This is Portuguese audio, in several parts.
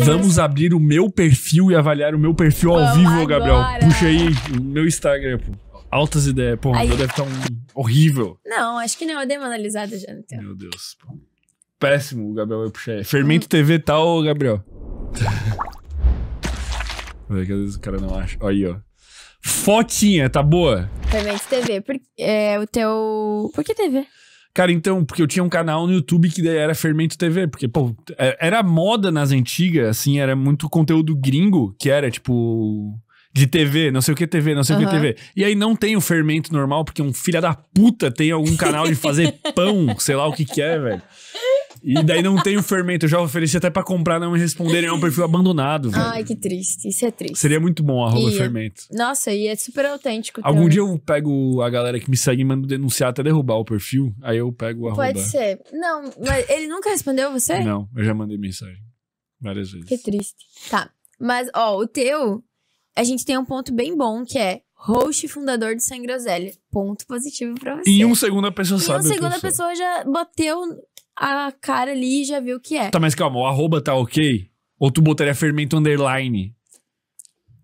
Vamos abrir o meu perfil e avaliar o meu perfil Vamos ao vivo, agora. Gabriel. Puxa aí o meu Instagram, pô. Altas ideias. Pô, aí... meu deve estar tá um horrível. Não, acho que não. Eu dei uma analisada já no teu. Meu Deus. Pô. Péssimo o Gabriel vai puxar. Aí. Fermento hum. TV tal, tá, Gabriel. Vê que às vezes o cara não acha. Aí, ó. Fotinha, tá boa? Fermento TV. Por, é, o teu... Por que TV? Cara, então, porque eu tinha um canal no YouTube que era Fermento TV, porque, pô, é, era moda nas antigas, assim, era muito conteúdo gringo, que era tipo de TV, não sei o que TV, não sei uhum. o que TV. E aí não tem o fermento normal, porque um filho da puta tem algum canal de fazer pão, sei lá o que que é, velho. E daí não tem o fermento. Eu já ofereci até pra comprar, não me responderem. É um perfil abandonado, velho. Ai, que triste. Isso é triste. Seria muito bom arroba e, fermento. Nossa, e é super autêntico. Algum dia eu pego a galera que me segue e mando denunciar até derrubar o perfil. Aí eu pego o arroba. Pode ser. Não, mas ele nunca respondeu você? Não, eu já mandei mensagem. Várias vezes. Que triste. Tá. Mas, ó, o teu, a gente tem um ponto bem bom que é host fundador de Sem Ponto positivo pra você. Em um segundo a pessoa e sabe. Em um segundo a pessoa já bateu a cara ali e já vê o que é. Tá, mas calma, o arroba tá ok? Ou tu botaria fermento underline?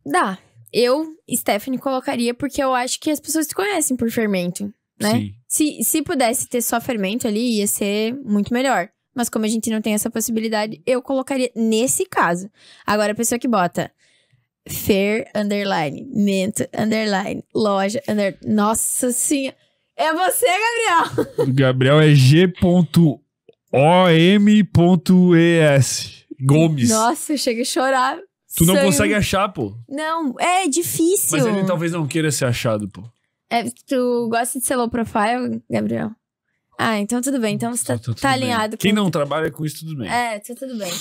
Dá. Eu, Stephanie, colocaria porque eu acho que as pessoas te conhecem por fermento, né? Sim. Se, se pudesse ter só fermento ali, ia ser muito melhor. Mas como a gente não tem essa possibilidade, eu colocaria nesse caso. Agora, a pessoa que bota Fer underline, mento underline, loja underline. Nossa senhora. É você, Gabriel! O Gabriel é G. OM.es Gomes. Nossa, eu cheguei a chorar. Tu não consegue achar, pô. Não, é difícil. Mas ele talvez não queira ser achado, pô. É, tu gosta de ser low profile, Gabriel? Ah, então tudo bem. Então você então tá, tá, tá alinhado bem. com... Quem não trabalha com isso, tudo bem. É, tá tudo bem.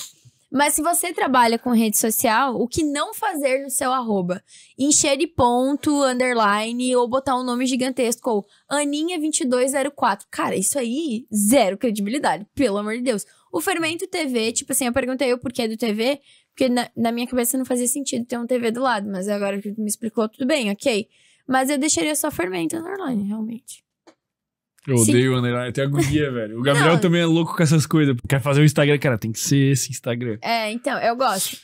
Mas se você trabalha com rede social, o que não fazer no seu arroba? Encher de ponto, underline, ou botar um nome gigantesco, ou Aninha2204. Cara, isso aí, zero credibilidade, pelo amor de Deus. O Fermento TV, tipo assim, eu perguntei o porquê do TV, porque na, na minha cabeça não fazia sentido ter um TV do lado, mas agora que me explicou, tudo bem, ok. Mas eu deixaria só Fermento underline, realmente. Eu Sim. o underline, até agonia, velho. O Gabriel Não. também é louco com essas coisas. Quer fazer o um Instagram, cara, tem que ser esse Instagram. É, então, eu gosto.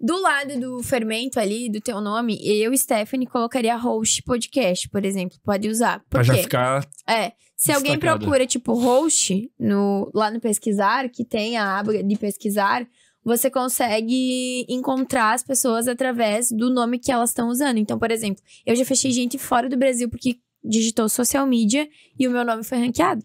Do lado do fermento ali, do teu nome, eu, Stephanie, colocaria host podcast, por exemplo. Pode usar. Por pra quê? já ficar. É. Se alguém procura, tipo, host no, lá no pesquisar, que tem a aba de pesquisar, você consegue encontrar as pessoas através do nome que elas estão usando. Então, por exemplo, eu já fechei gente fora do Brasil porque digitou social media e o meu nome foi ranqueado.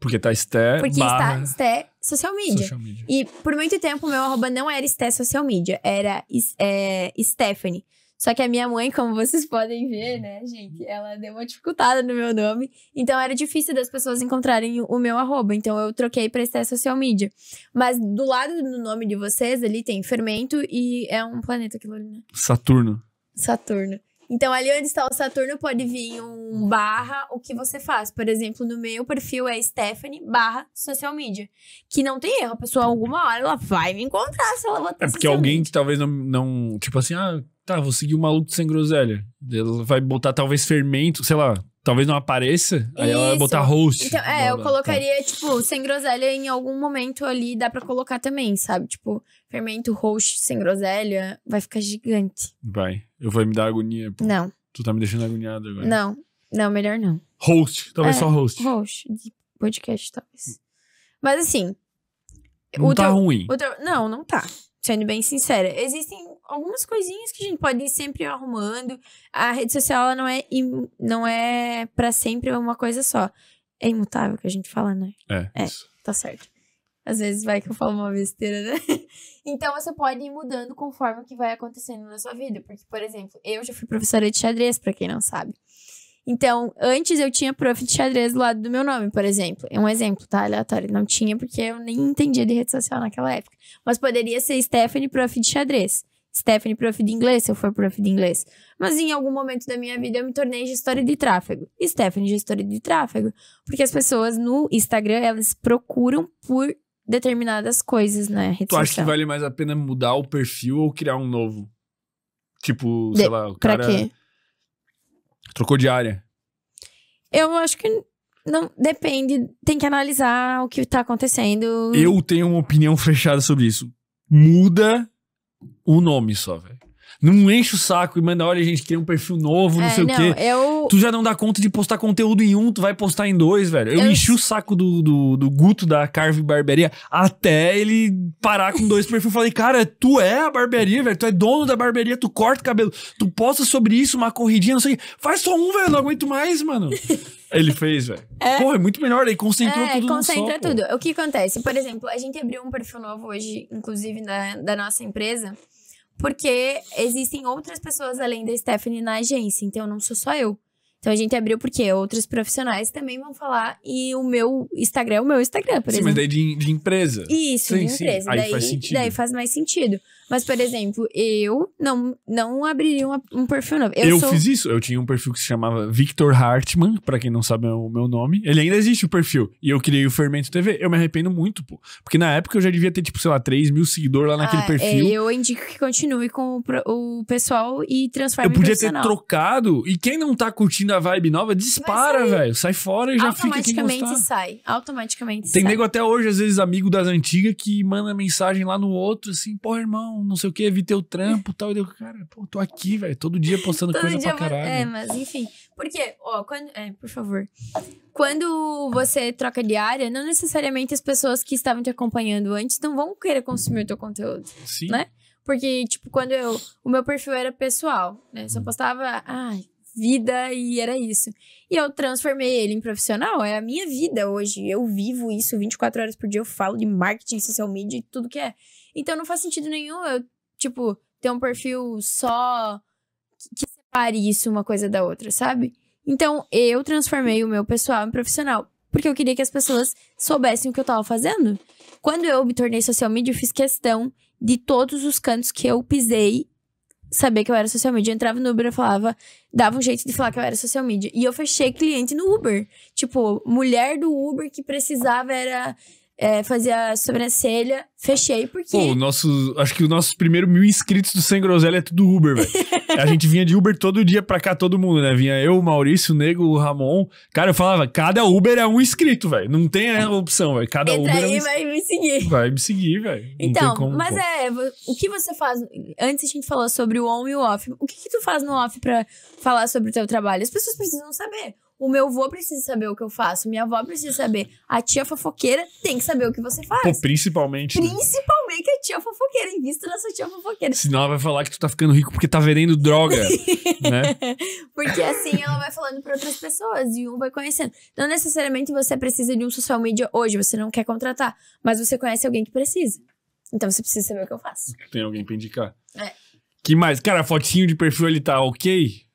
Porque tá Esté. Porque barra... está Esté social media. social media. E por muito tempo o meu arroba não era Esté social media, era é, Stephanie. Só que a minha mãe, como vocês podem ver, né, gente, ela deu uma dificultada no meu nome. Então era difícil das pessoas encontrarem o meu arroba. Então eu troquei pra Esté social media. Mas do lado do nome de vocês ali tem fermento e é um planeta aquilo ali, né? Saturno. Saturno. Então, ali onde está o Saturno, pode vir um barra o que você faz. Por exemplo, no meu perfil é Stephanie barra social media. Que não tem erro. A pessoa, alguma hora, ela vai me encontrar se ela botar É porque alguém que talvez não, não... Tipo assim, ah, tá, vou seguir o maluco sem groselha. Ela vai botar talvez fermento, sei lá talvez não apareça, aí Isso. ela vai botar host. Então, é, eu colocaria, tá. tipo, sem groselha em algum momento ali, dá pra colocar também, sabe? Tipo, fermento, host, sem groselha, vai ficar gigante. Vai. Eu vou me dar agonia. Pô. Não. Tu tá me deixando agoniado agora. Não. Não, melhor não. Host, talvez é, só host. Host, de podcast, talvez. Mas assim. Não tá teu, ruim. Teu, não, não tá sendo bem sincera. Existem algumas coisinhas que a gente pode ir sempre arrumando. A rede social ela não é não é para sempre uma coisa só. É imutável que a gente fala, né? É. é tá certo. Às vezes vai que eu falo uma besteira, né? Então você pode ir mudando conforme o que vai acontecendo na sua vida, porque por exemplo, eu já fui professora de xadrez, para quem não sabe. Então, antes eu tinha prof de xadrez do lado do meu nome, por exemplo. É um exemplo, tá? Aleatório. Não tinha porque eu nem entendia de rede social naquela época. Mas poderia ser Stephanie, prof de xadrez. Stephanie, prof de inglês, se eu for prof de inglês. Mas em algum momento da minha vida eu me tornei gestora de tráfego. Stephanie, gestora de tráfego. Porque as pessoas no Instagram, elas procuram por determinadas coisas na rede tu social. Tu acha que vale mais a pena mudar o perfil ou criar um novo? Tipo, de, sei lá, o cara... Pra quê? Trocou de área. Eu acho que não depende, tem que analisar o que tá acontecendo. Eu tenho uma opinião fechada sobre isso. Muda o nome só, velho não enche o saco e manda, olha, gente, cria um perfil novo, não é, sei não, o quê. Eu... Tu já não dá conta de postar conteúdo em um, tu vai postar em dois, velho. Eu, eu... enchi o saco do, do, do Guto da Carve Barbearia até ele parar com dois perfis. Falei, cara, tu é a barbearia, velho. Tu é dono da barbearia, tu corta cabelo, tu posta sobre isso, uma corridinha, não sei o quê. Faz só um, velho, não aguento mais, mano. Ele fez, velho. É. Porra, é muito melhor, ele concentrou é, tudo concentra só, tudo. Pô. O que acontece? Por exemplo, a gente abriu um perfil novo hoje, inclusive, da, da nossa empresa porque existem outras pessoas além da Stephanie na agência, então não sou só eu. Então a gente abriu porque outros profissionais também vão falar e o meu Instagram é o meu Instagram, por sim, exemplo. Sim, mas daí de, de empresa. Isso, sim, de empresa. Sim. Aí daí, faz sentido. daí faz mais sentido. Mas, por exemplo, eu não, não abriria uma, um perfil novo. Eu, eu sou... fiz isso. Eu tinha um perfil que se chamava Victor Hartman, para quem não sabe o meu nome. Ele ainda existe o perfil. E eu criei o Fermento TV. Eu me arrependo muito, pô. Porque na época eu já devia ter, tipo, sei lá, 3 mil seguidores lá naquele ah, é, perfil. É, eu indico que continue com o, o pessoal e transforme Eu podia ter trocado. E quem não tá curtindo da vibe nova, dispara, velho. Sai fora e já fica quem Automaticamente sai. Automaticamente Tem sai. nego até hoje, às vezes, amigo das antigas, que manda mensagem lá no outro, assim, pô, irmão, não sei o que, vi teu trampo e tal. E eu, cara, pô, tô aqui, velho, todo dia postando Todo coisa dia pra caralho. É, mas enfim. Porque, ó, quando. É, por favor. Quando você troca de área, não necessariamente as pessoas que estavam te acompanhando antes não vão querer consumir o teu conteúdo. Sim. né? Porque, tipo, quando eu. O meu perfil era pessoal, né? Só postava. Ai, vida e era isso. E eu transformei ele em profissional, é a minha vida hoje. Eu vivo isso 24 horas por dia, eu falo de marketing, social media e tudo que é. Então não faz sentido nenhum eu, tipo, ter um perfil só que separe isso uma coisa da outra, sabe? Então eu transformei o meu pessoal em profissional, porque eu queria que as pessoas soubessem o que eu tava fazendo. Quando eu me tornei social media, eu fiz questão de todos os cantos que eu pisei saber que eu era social media. Eu entrava no Uber e falava, dava um jeito de falar que eu era social media. E eu fechei cliente no Uber. Tipo, mulher do Uber que precisava era é, fazer a sobrancelha, fechei, porque. Pô, o nosso, acho que o nosso primeiro mil inscritos do Sem Groselha é tudo Uber, velho. a gente vinha de Uber todo dia pra cá, todo mundo, né? Vinha eu, o Maurício, o Nego, o Ramon. Cara, eu falava, cada Uber é um inscrito, velho. Não tem essa opção, velho. Cada Entra Uber. Aí, é um... Ins... vai me seguir. Vai me seguir, velho. Então, como, mas pô. é, o que você faz. Antes a gente falou sobre o on e o off. O que, que tu faz no off pra falar sobre o teu trabalho? As pessoas precisam saber. O meu avô precisa saber o que eu faço, minha avó precisa saber. A tia fofoqueira tem que saber o que você faz. Pô, principalmente. Né? Principalmente né? a tia fofoqueira, invista na sua tia fofoqueira. Senão ela vai falar que tu tá ficando rico porque tá vendendo droga. né? Porque assim ela vai falando pra outras pessoas e um vai conhecendo. Não necessariamente você precisa de um social media hoje, você não quer contratar, mas você conhece alguém que precisa. Então você precisa saber o que eu faço. Tem alguém pra indicar. É. Que mais? Cara, a fotinho de perfil ele tá ok?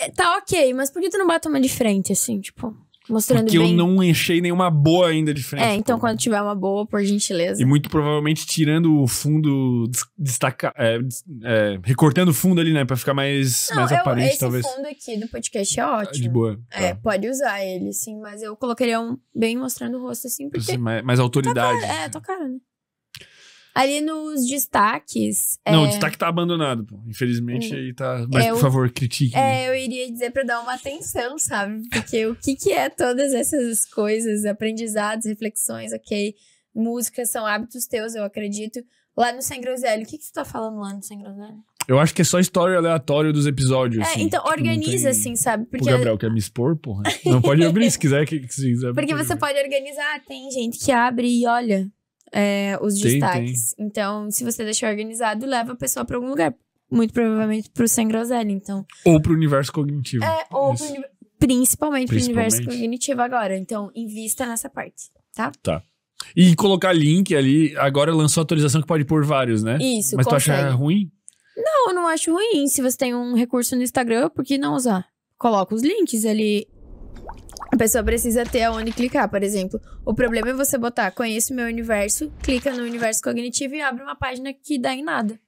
É, tá ok, mas por que tu não bota uma de frente, assim, tipo, mostrando Porque bem... eu não enchei nenhuma boa ainda de frente. É, então quando tiver uma boa, por gentileza. E muito provavelmente tirando o fundo, destacar é, é, recortando o fundo ali, né, pra ficar mais, não, mais aparente, esse talvez. esse fundo aqui do podcast é ótimo. De boa. É, tá. É, pode usar ele, sim, mas eu colocaria um bem mostrando o rosto, assim, assim porque... mais, mais tá autoridade. cara, é, tocando tá cara, né? Ali nos destaques. Não, é... o destaque tá abandonado, pô. Infelizmente, hum. aí tá. Mas, é, por favor, critique. É, eu iria dizer para dar uma atenção, sabe? Porque o que, que é todas essas coisas, aprendizados, reflexões, ok? Música são hábitos teus, eu acredito. Lá no Sem Groselha, o que, que tu tá falando lá no Sem Groselha? Eu acho que é só história aleatória dos episódios. É, assim, então tipo, organiza, tem... assim, sabe? Porque. O Gabriel quer me expor, porra. Não pode abrir se quiser. Que, se quiser Porque você abrir. pode organizar. Ah, tem gente que abre e olha é, os tem, destaques. Tem. Então, se você deixar organizado, leva a pessoa para algum lugar. Muito provavelmente pro Sem Groselha, então. Ou pro universo cognitivo. É, ou pro, principalmente, principalmente pro universo cognitivo agora. Então, invista nessa parte, tá? Tá. E colocar link ali, agora lançou a atualização que pode pôr vários, né? Isso, Mas consegue. tu acha ruim? Não, eu não acho ruim. Se você tem um recurso no Instagram, por que não usar? Coloca os links ali a pessoa precisa ter aonde clicar, por exemplo. O problema é você botar conheço meu universo, clica no universo cognitivo e abre uma página que dá em nada.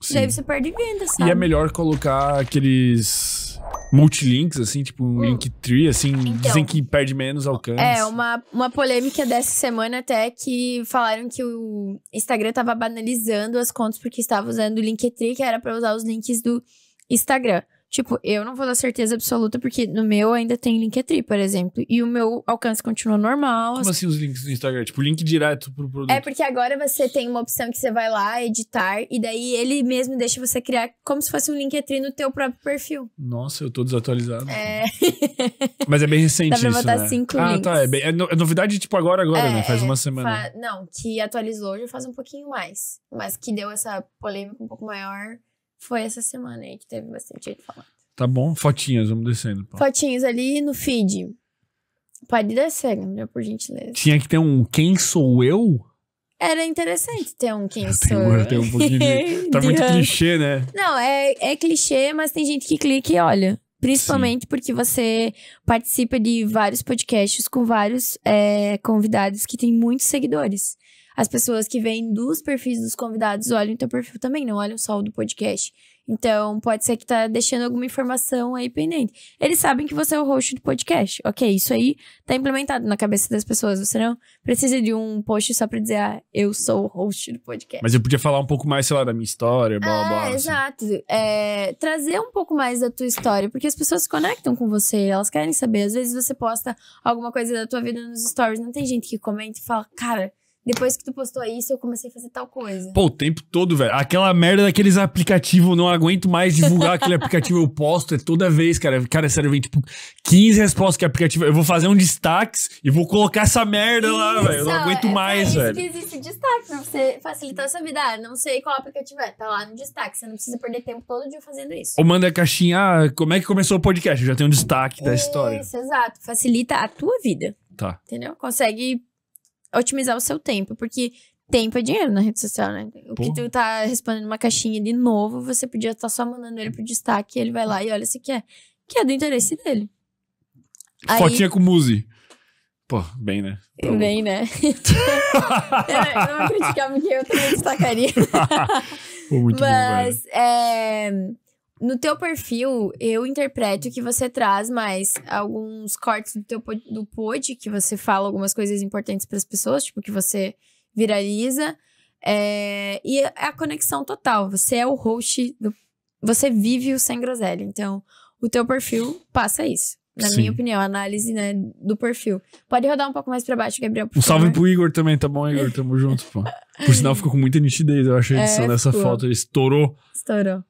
Sim. Daí você perde venda, sabe? E é melhor colocar aqueles multilinks, assim, tipo um hum. link tree, assim, então, dizem que perde menos alcance. É, uma, uma polêmica dessa semana até que falaram que o Instagram tava banalizando as contas porque estava usando o Linktree, que era para usar os links do Instagram. Tipo, eu não vou dar certeza absoluta, porque no meu ainda tem Linktree, por exemplo. E o meu alcance continua normal. Como assim os links do Instagram? Tipo, link direto pro produto. É porque agora você tem uma opção que você vai lá, editar, e daí ele mesmo deixa você criar como se fosse um Linktree no teu próprio perfil. Nossa, eu tô desatualizado. É. Mas é bem recente Dá pra isso, botar né? cinco ah, links. tá. É, bem, é, no, é, novidade, tipo, agora, agora, é, né? Faz é, uma semana. Fa... Não, que atualizou já faz um pouquinho mais. Mas que deu essa polêmica um pouco maior foi essa semana aí que teve bastante gente falando. Tá bom, fotinhas, vamos descendo. Pô. Fotinhas ali no feed. Pode descer, Gabriel, por gentileza. Tinha que ter um quem sou eu? Era interessante ter um quem sou eu. um pouquinho de... Tá muito clichê, né? Não, é, é clichê, mas tem gente que clica e olha. Principalmente Sim. porque você participa de vários podcasts com vários é, convidados que têm muitos seguidores as pessoas que vêm dos perfis dos convidados olham o teu perfil também, não olham só o do podcast. Então, pode ser que tá deixando alguma informação aí pendente. Eles sabem que você é o host do podcast. Ok, isso aí tá implementado na cabeça das pessoas. Você não precisa de um post só pra dizer, ah, eu sou o host do podcast. Mas eu podia falar um pouco mais, sei lá, da minha história, blá, blá, blá. É, assim. Exato. É, trazer um pouco mais da tua história, porque as pessoas se conectam com você, elas querem saber. Às vezes você posta alguma coisa da tua vida nos stories, não tem gente que comenta e fala, cara depois que tu postou isso, eu comecei a fazer tal coisa. Pô, o tempo todo, velho. Aquela merda daqueles aplicativos, não aguento mais divulgar aquele aplicativo. Eu posto, é toda vez, cara. Cara, sério, vem tipo 15 respostas que é aplicativo. Eu vou fazer um destaque e vou colocar essa merda isso, lá, velho. Eu não aguento é, mais, é velho. Que existe destaque pra você facilitar a sua vida. Ah, não sei qual aplicativo é. Tá lá no destaque. Você não precisa perder tempo todo dia fazendo isso. Ou manda a caixinha, ah, como é que começou o podcast? Eu já tenho um destaque isso, da história. Isso, exato. Facilita a tua vida. Tá. Entendeu? Consegue otimizar o seu tempo, porque tempo é dinheiro na rede social, né? O Pô. que tu tá respondendo uma caixinha de novo, você podia estar tá só mandando ele pro destaque, ele vai lá e olha se quer. Que é do interesse dele. Fotinha Aí... com Muzi. Pô, bem, né? Tá bem, né? eu não criticava porque eu também destacaria. Pô, muito Mas, bom, é no teu perfil, eu interpreto que você traz mais alguns cortes do teu do pod, que você fala algumas coisas importantes para as pessoas, tipo que você viraliza. É, e é a conexão total. Você é o host do, você vive o sem groselha. Então, o teu perfil passa isso. Na Sim. minha opinião, a análise né, do perfil. Pode rodar um pouco mais pra baixo, Gabriel. um salve pro Igor também, tá bom, Igor? Tamo junto, pô. Por sinal, ficou com muita nitidez, eu acho, a edição é, dessa foto. Ele estourou. Estourou.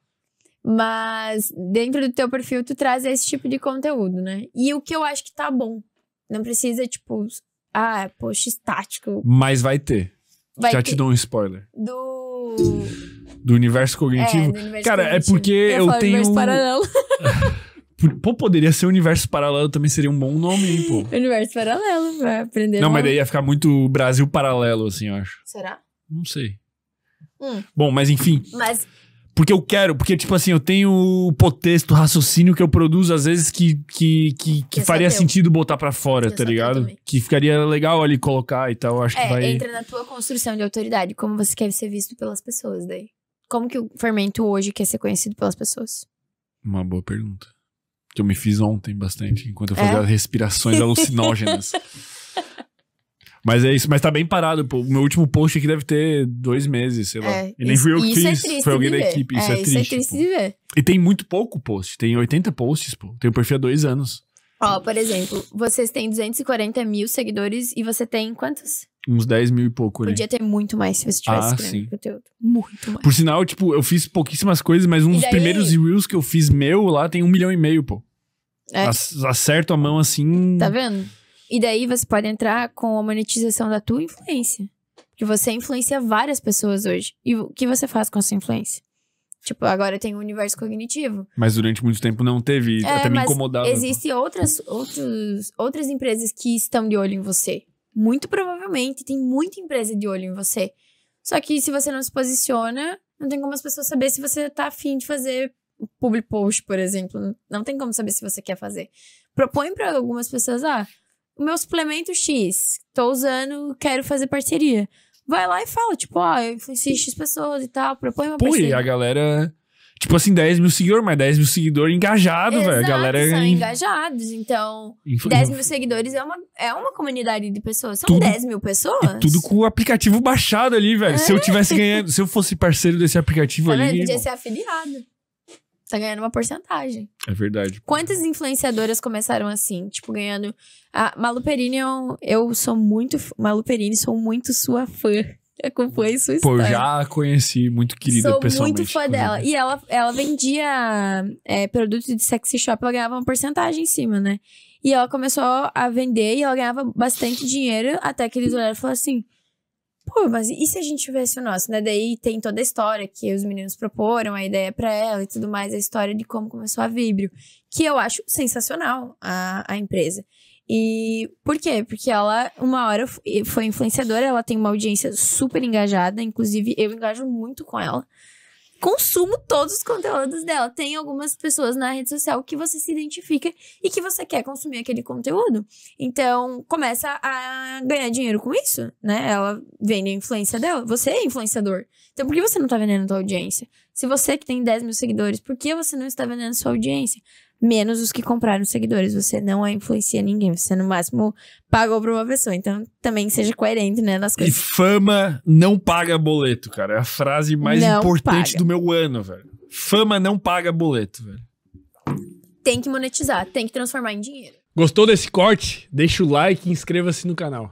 Mas dentro do teu perfil, tu traz esse tipo de conteúdo, né? E o que eu acho que tá bom. Não precisa, tipo, ah, poxa, estático. Mas vai ter. Vai Já ter. te dou um spoiler. Do. Do universo cognitivo? É, do universo Cara, é cognitivo. é porque eu, eu tenho. Universo paralelo. Pô, poderia ser universo paralelo, também seria um bom nome, hein, pô. Universo paralelo, vai aprender. Não, nome. mas daí ia ficar muito Brasil paralelo, assim, eu acho. Será? Não sei. Hum. Bom, mas enfim. Mas porque eu quero, porque, tipo assim, eu tenho o potexto, o raciocínio que eu produzo, às vezes, que, que, que, que é faria sentido botar para fora, tá é ligado? Que ficaria legal ali colocar e tal. Acho é, que vai. Entra na tua construção de autoridade, como você quer ser visto pelas pessoas daí. Como que o fermento hoje quer ser conhecido pelas pessoas? Uma boa pergunta. Que eu me fiz ontem bastante, enquanto eu é? fazia é? respirações alucinógenas. Mas é isso, mas tá bem parado, pô. O meu último post aqui deve ter dois meses, sei lá. É, e nem fui eu que é fiz, é foi alguém da equipe. Isso é, é triste. Isso é triste pô. de ver. E tem muito pouco post, tem 80 posts, pô. Tem o perfil há dois anos. Ó, por exemplo, vocês têm 240 mil seguidores e você tem quantos? Uns 10 mil e pouco né? Podia ter muito mais se você tivesse ah, sim. conteúdo. Muito mais. Por sinal, tipo, eu fiz pouquíssimas coisas, mas um daí... dos primeiros Reels que eu fiz meu lá tem um milhão e meio, pô. É. Acerto a mão assim. Tá vendo? E daí você pode entrar com a monetização da tua influência. Que você influencia várias pessoas hoje. E o que você faz com essa influência? Tipo, agora tem o universo cognitivo. Mas durante muito tempo não teve, é, até me incomodava. Existem outras, outros, outras empresas que estão de olho em você. Muito provavelmente, tem muita empresa de olho em você. Só que se você não se posiciona, não tem como as pessoas saber se você tá afim de fazer public post, por exemplo. Não tem como saber se você quer fazer. Propõe para algumas pessoas, ah, o meu suplemento X, tô usando, quero fazer parceria. Vai lá e fala, tipo, ó, eu influenciei X pessoas e tal, propõe uma Pô, parceria. Pô, e a galera... Tipo assim, 10 mil seguidores, mas 10 mil seguidores engajados, velho. A galera. São engajados. Então, Influ... 10 mil seguidores é uma, é uma comunidade de pessoas. São tudo, 10 mil pessoas. É tudo com o aplicativo baixado ali, velho. É. Se eu é. tivesse ganhando, se eu fosse parceiro desse aplicativo Cara, tá ali. Eu podia ser afiliado tá ganhando uma porcentagem. É verdade. Quantas influenciadoras começaram assim, tipo, ganhando. A Malu Perini, eu, é eu sou muito. Malu Perini, sou muito sua fã. Acompanhe sua história. Pô, já a conheci, muito querida sou pessoalmente. Sou muito fã dela. E ela, ela vendia é, produtos de sexy shop, ela ganhava uma porcentagem em cima, né? E ela começou a vender e ela ganhava bastante dinheiro, até que eles olharam e falaram assim: pô, mas e se a gente tivesse o nosso, né? Daí tem toda a história que os meninos proporam, a ideia para ela e tudo mais, a história de como começou a Vibrio, que eu acho sensacional a, a empresa. E por quê? Porque ela, uma hora, foi influenciadora, ela tem uma audiência super engajada, inclusive eu engajo muito com ela consumo todos os conteúdos dela. Tem algumas pessoas na rede social que você se identifica e que você quer consumir aquele conteúdo. Então, começa a ganhar dinheiro com isso, né? Ela vende a influência dela. Você é influenciador. Então, por que você não tá vendendo sua audiência? Se você que tem 10 mil seguidores, por que você não está vendendo sua audiência? menos os que compraram seguidores. Você não influencia ninguém, você no máximo pagou pra uma pessoa. Então também seja coerente, né, nas coisas. E fama não paga boleto, cara. É a frase mais não importante paga. do meu ano, velho. Fama não paga boleto, velho. Tem que monetizar, tem que transformar em dinheiro. Gostou desse corte? Deixa o like e inscreva-se no canal.